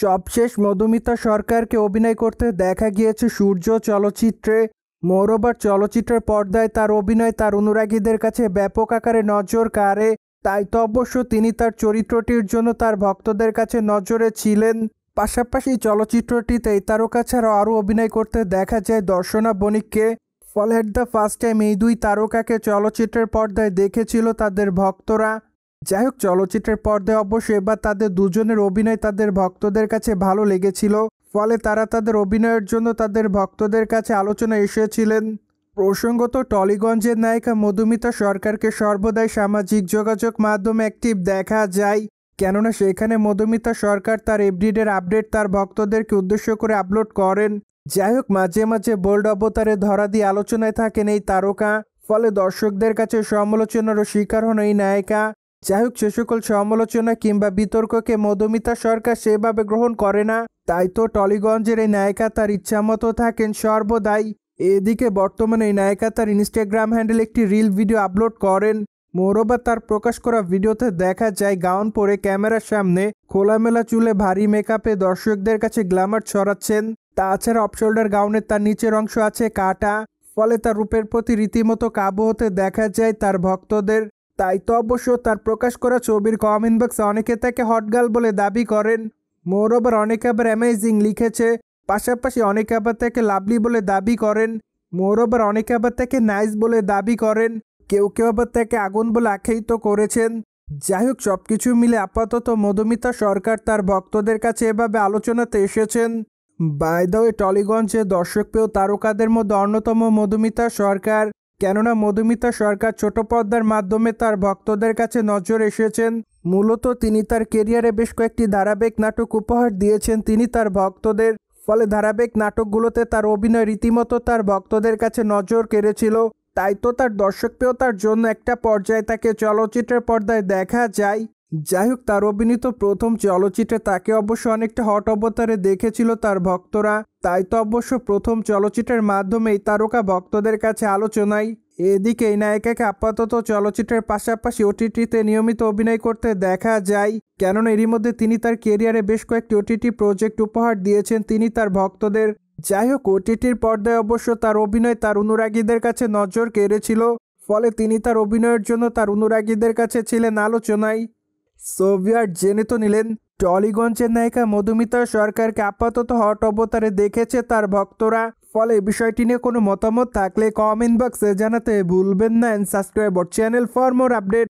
সবশেষ মধুমিতা সরকারকে অভিনয় করতে দেখা গিয়েছে সূর্য চলচ্চিত্রে মোরোবার চলচ্চিত্রের পর্দায় তার অভিনয় তার অনুরাগীদের কাছে ব্যাপক আকারে নজর কাড়ে তাই তো অবশ্য তিনি তার চরিত্রটির জন্য তার ভক্তদের কাছে নজরে ছিলেন পাশাপাশি চলচ্চিত্রটিতে তারকা ছাড়া আরও অভিনয় করতে দেখা যায় দর্শনা বণিককে ফলে অ্যাট দ্য ফার্স্ট টাইম এই দুই তারকাকে চলচ্চিত্রের পর্দায় দেখেছিল তাদের ভক্তরা যাই হোক চলচ্চিত্রের পর্দায় অবশ্য এবার তাদের দুজনের অভিনয় তাদের ভক্তদের কাছে ভালো লেগেছিল ফলে তারা তাদের অভিনয়ের জন্য তাদের ভক্তদের কাছে আলোচনা এসেছিলেন প্রসঙ্গত টলিগঞ্জের নায়িকা মধুমিতা সরকারকে সর্বদাই সামাজিক যোগাযোগ মাধ্যমে অ্যাক্টিভ দেখা যায় কেননা সেখানে মধুমিতা সরকার তার এফডিডের আপডেট তার ভক্তদেরকে উদ্দেশ্য করে আপলোড করেন যাই হোক মাঝে মাঝে বোল্ড অবতারে ধরা দিয়ে আলোচনায় থাকেন এই তারকা ফলে দর্শকদের কাছে সমালোচনারও শিকার হন এই নায়িকা যাই হোক সে সকল সমালোচনা কিংবা বিতর্ককে মধুমিতা সরকার সেভাবে গ্রহণ করে না তাই তো টলিগঞ্জের এই নায়িকা তার ইচ্ছামতো থাকেন সর্বদাই এদিকে বর্তমানে এই নায়িকা তার ইনস্টাগ্রাম হ্যান্ডেল একটি রিল ভিডিও আপলোড করেন মোরবা তার প্রকাশ করা ভিডিওতে দেখা যায় গাউন পরে ক্যামেরার সামনে খোলামেলা চুলে ভারী মেকআপে দর্শকদের কাছে গ্ল্যামার ছড়াচ্ছেন তাছাড়া অফশোল্ডার গাউনের তার নিচের অংশ আছে কাটা ফলে তার রূপের প্রতি রীতিমতো কাবু হতে দেখা যায় তার ভক্তদের তাই তো অবশ্য তার প্রকাশ করা ছবির কমেন্ট বক্সে অনেকে তাকে হটগাল বলে দাবি করেন মোর ওভার অনেকে আবার অ্যামেজিং লিখেছে পাশাপাশি অনেকে আবার তাকে লাভলি বলে দাবি করেন মোর ওভার অনেকে আবার তাকে নাইস বলে দাবি করেন কেউ কেউ আবার তাকে আগুন বলে আখ্যায়িত করেছেন যাই হোক সব কিছু মিলে আপাতত মধুমিতা সরকার তার ভক্তদের কাছে এভাবে আলোচনাতে এসেছেন বাইদাওয়ে টলিগঞ্জে দর্শক পেয়েও তারকাদের মধ্যে অন্যতম মধুমিতা সরকার কেননা মধুমিতা সরকার ছোট পর্দার মাধ্যমে তার ভক্তদের কাছে নজর এসেছেন মূলত তিনি তার কেরিয়ারে বেশ কয়েকটি ধারাবাহিক নাটক উপহার দিয়েছেন তিনি তার ভক্তদের ফলে ধারাবাহিক নাটকগুলোতে তার অভিনয় রীতিমতো তার ভক্তদের কাছে নজর কেড়েছিল তাই তো তার দর্শকপ্রিয়তার জন্য একটা পর্যায়ে তাকে চলচ্চিত্রের পর্দায় দেখা যায় যাই হোক তার অভিনীত প্রথম চলচ্চিত্রে তাকে অবশ্য অনেকটা হট অবতারে দেখেছিল তার ভক্তরা তাই তো অবশ্য প্রথম চলচ্চিত্রের মাধ্যমেই তারকা ভক্তদের কাছে আলোচনায় এদিকে এই নায়িকাকে আপাতত চলচ্চিত্রের পাশাপাশি ওটিটিতে নিয়মিত অভিনয় করতে দেখা যায় কেননা এরই মধ্যে তিনি তার কেরিয়ারে বেশ কয়েকটি ওটিটি প্রজেক্ট উপহার দিয়েছেন তিনি তার ভক্তদের যাই হোক ওটিটির পর্দায় অবশ্য তার অভিনয় তার অনুরাগীদের কাছে নজর কেড়েছিল ফলে তিনি তার অভিনয়ের জন্য তার অনুরাগীদের কাছে ছিলেন আলোচনায় সোভিয়ার জেনে তো নিলেন টলিগঞ্জের নায়িকা মধুমিতা সরকারকে আপাতত হট অবতারে দেখেছে তার ভক্তরা ফলে বিষয়টি নিয়ে কোনো মতামত থাকলে কমেন্ট বক্সে জানাতে ভুলবেন না and subscribe channel for more update